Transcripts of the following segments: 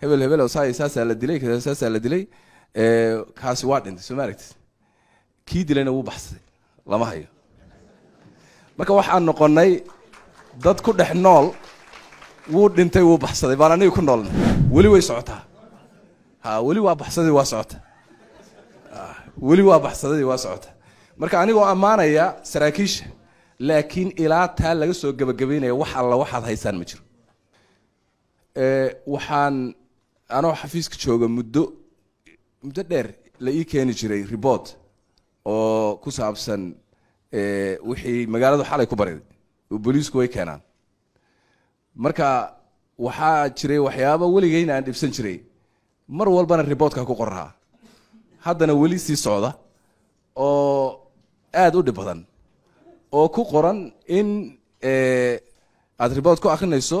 hebel hebel saasaa la dilay saasaa la dilay kaasi waa dhintay soo maaragti kii dilayna wuu baxsaday lama hayo marka waxaan noqonnay dad ku dhex nool wuu dhintay wuu baxsaday baan anigi ku noolnay weli way socotaa ha weli waa baxsaday waa socota weli waa baxsaday waa socota marka anigoo ammaanaya saraakiisha laakiin ilaa taa laga soo gebagabeynaya wax alla waxaad haysaan ma jiro waxaan anoo xafiiska jooga muddo muddo dheer la ii keeni jiray report oo ku saabsan eh, wixii magaaladu xalay ku baray oo booliisku way keenaan marka waxaa jiray waxyaaba weligeyna aan dhibsan jiray mar walbana riboortka ku qorraa haddana weli sii socda oo aada u dhib badan oo ku qoran in eh, aada riboort ku akrinayso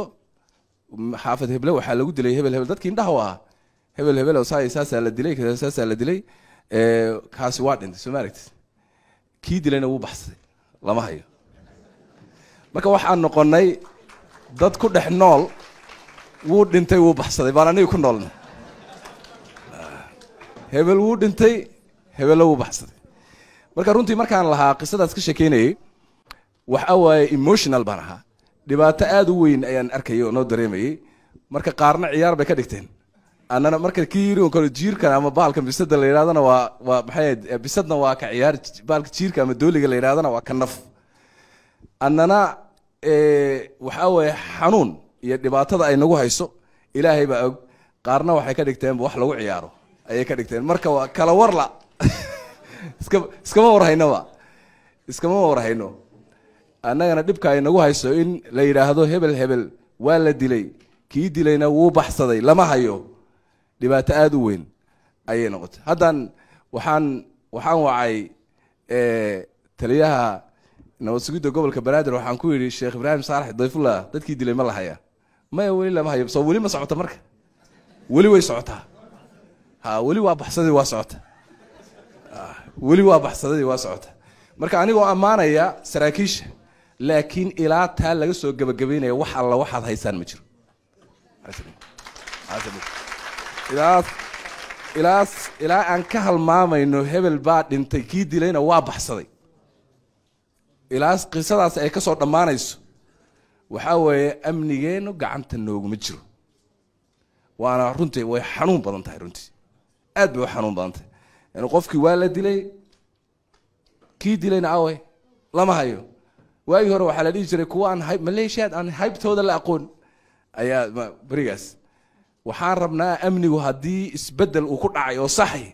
xaafad heble waxaa lagu dilay hebel hebel dadki indhaha u ahaa hebel hebel saasaa la dilay saasaa la dilay kaasi waa dhintay soo maaragti kii dilayna wuu baxsaday lama hayo marka waxaan noqonnay dad ku dhex nool wuu dhintay wuu baxsaday baan aniga ku noolna hebel wuu dhintay hebella wuu baxsaday marka runtii markaan lahaa qisadaas ka sheekeynayay waxa waaye emotional baan ahaa dhibaato aada u weyn ayaan arkayay oo noo dareemayey marka qaarna ciyaar bay ka dhigteen annana marka kiyiri kale jiirkan ama bahalka bisada la yidhahdana waa waa maxay bisadna waa ka ciyaar bahalka jiirka ama dooliga la yidhahdana waa ka naf annana waxaa weeye xanuun iyo dhibaatada ay nagu hayso ilaahay baa og qaarna waxay ka dhigteenba wax lagu ciyaaro ayay ka dhigteen marka waa kala warla iskama warhaynaba iskama warhayno annagana dhibka aynagu hayso in la yidhaahdo hebel hebel waa la dilay kii dilayna wuu baxsaday lama hayo dhibaato aada u weyn ayay noqotay haddan waxaan waxaan wacay taliyaha nabad gobolka banaadir waxaan ku yidhi sheekh ibraahim saalax dayfullah dadkii dilay ma la haya maya weli lama hayo soo weli ma socota marka weli way socotaa ha weli waa baxsaday waa socota weli waa baxsaday waa socota marka anigoo ammaanaya saraakiisha laakiin ilaa taa laga soo gebagabaynaya wax alla waxaad haysaan ma jiro ilaa aan ka halmaamayno hebel baa dhintay kii dilayna waa baxsaday ilaa qisadaas ay ka soo dhammaanayso waxaa weeye amnigeennu gacanta ma jiro waana runtii way xanuun badan tahay runtii aad bay u xanuun badan tahay yani qofkii waa la dilay kii dilayna awe lama hayo waagii hore waxaa la dhihi jiray kuwa aan maleeshiyaad aan haybtooda la aqoon ayaa berigaas waxaan rabnaa amnigu haddii isbedel uu ku dhacay oo saxi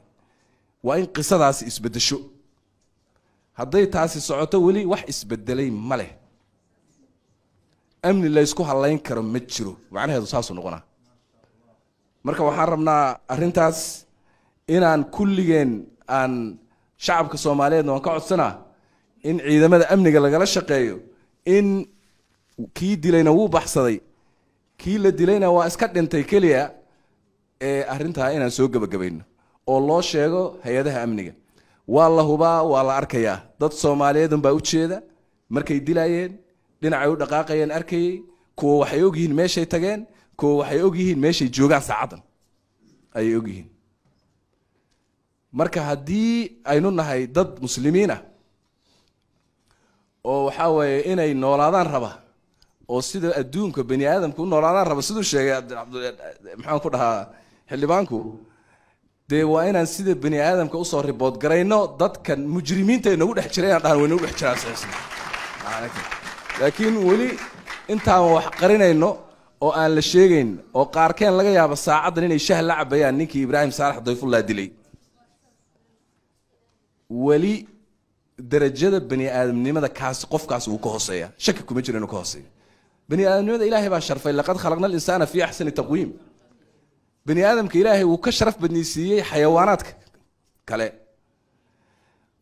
waa in qisadaasi isbedesho hadday taasi socoto weli wax isbedelay ma leh amni laysku halayn karo ma jiro macnaheedu saasu noqonaa marka waxaan rabnaa arrintaas inaan kulligeen aan shacabka soomaaliyeedna waan ka codsanaa in ciidamada amniga lagala shaqeeyo in kii dilayna wuu baxsaday kii la dilayna waa iska dhintay keliya ee arrintaa inaan soo gebagabayno oo loo sheego hay-adaha amniga waa la hubaa waa la arkayaa dad soomaaliyeed unbaa u jeeda markay dilayeen dhinacay u dhaqaaqayeen arkayey kuwa waxay ogyihiin meeshay tageen kuwa waxay ogyihiin meeshay joogaan saacadan ayay ogyihiin marka haddii aynu nahay dad muslimiin ah oo waxaa weeye inay noolaadaan raba oo sida adduunka bani aadamka u noolaadaan raba siduu sheegay eh, eh, maxaan ku dhahaa xildhibaanku dee waa inaan sida bani aadamka usoo ribood garayno dadkan mujrimiinta ay nagu dhex jireen dhaan way nagu dhex jiraan weli intaan wax qarinayno oo aan la sheegayn oo qaarkeen laga yaaba saacaddan inay shah la cabayaan ninkii ibraahim saalax dayfullaa dilay weli darajada bani aadamnimada kaas qofkaas uu ka hooseeya shaki kuma jiro inuu ka hooseeyo bani aadamnimada ilaahay baa sharfay laqad khalaqna alinsaana fii axsani taqwiim bani aadamka ilaahay wuu ka sharaf badnaysiiyey xayawaanaadka kale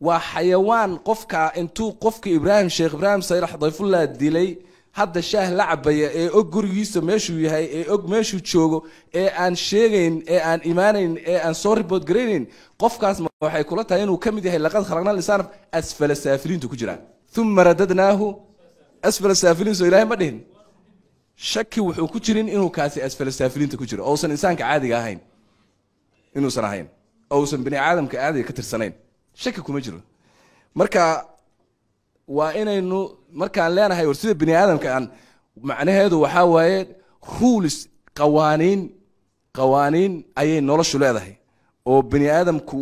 waa xayawaan qofka intuu qofka ibraahim sheekh ibraahim sayrax dilay hadda shaah la cabaya ee og gurigiisa meeshuu yahay ee og meeshuu joogo ee aan sheegayn ee aan imaanayn ee aan soo report garaynayn qofkaas waxay kula tahay inuu ka mid yahay laqad khalaqnaa lisaanaf asfala saafiliintu ku jiraan uma radadnaahu asfala saafiliin soo ilahay ma dhihin shaki wuxuu ku jirin inuu kaasi asfala saafiliinta ku jiro ousan insaanka caadiga ahayn inuusan ahayn ousan bani aadamka caadiga ka tirsanayn shaki kuma jiro marka waa inaynu markaan leenahay war sida bini aadamka aan macnaheedu waxaa waaye ruulis qawaaniin qawaaniin ayay noloshu leedahay oo bini aadamku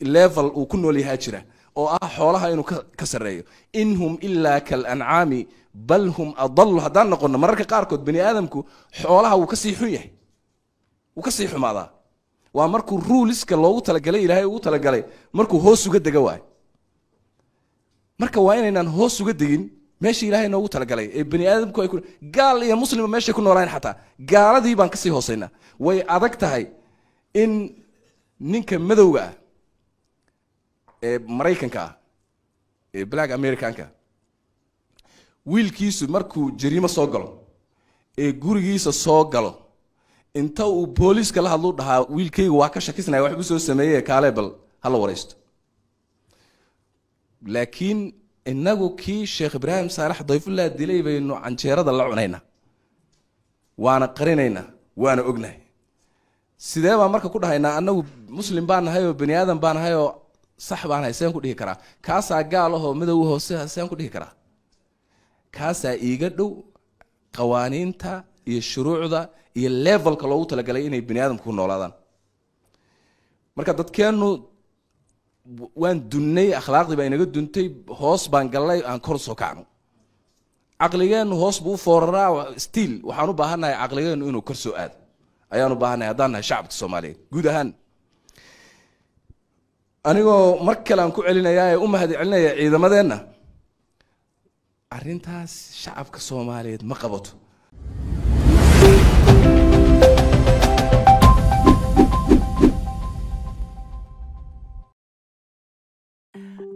level uu ku nool yahaa jira oo ah xoolaha inuu ka sarreeyo in hum ilaa kalancaami bal hum adalu haddaan noqono mararka qaarkood bini aadamku xoolaha wuu kasii xun yahay wuu kasii xumaadaa waa markuu ruuliska loogu talagalay ilaahay ugu talagalay markuu hoos uga dega waayo marka waa inaynaan hoos uga degin meeshii ilaahay noogu talagalay ee bani aadamku ay gaal iyo muslima meeshay ku noolayn xataa gaaladii baan kasii hoosaynaa way adag tahay in ninka madowga ah ee maraykanka ah ee black americanka wiilkiisu markuu jariimo soo galo ee gurigiisa soo galo inta uu booliiska la hadluu dhahaa wiilkayga waa ka shakisnaya waxbuu soo sameeye kaalee bal la waraysto laakiin inagu kii sheekh ibraahim saalax dayfullah dilay baynu canjeerada la cunayna waana qarinaynaa waana ognahay sidee baan marka ku dhahaynaa anagu muslim baan nahay oo bani aadan baan nahay oo sax baan nahay seen ku dhihi karaa kaasaa gaal ahoo midowga hoose seen ah ku dhihi karaa kaasaa iiga dhow qawaaniinta iyo shuruucda iyo levelka loogu talagalay inay bani aadamku ku noolaadaan marka dadkeennu waan dunnay akhlaaqdii baa inaga duntay hoos baan gallay aan kor soo kacno caqligeennu hoos buu u fooraraa stiil waxaan u baahannahay caqligeennu inuu kor soo aado ayaan u baahannahay haddaan nahay shacabka soomaaliyeed guud ahaan anigoo mar kale aan ku celinayaa ee u mahad celinaya ciidamadeenna arrintaas shacabka soomaaliyeed ma qabato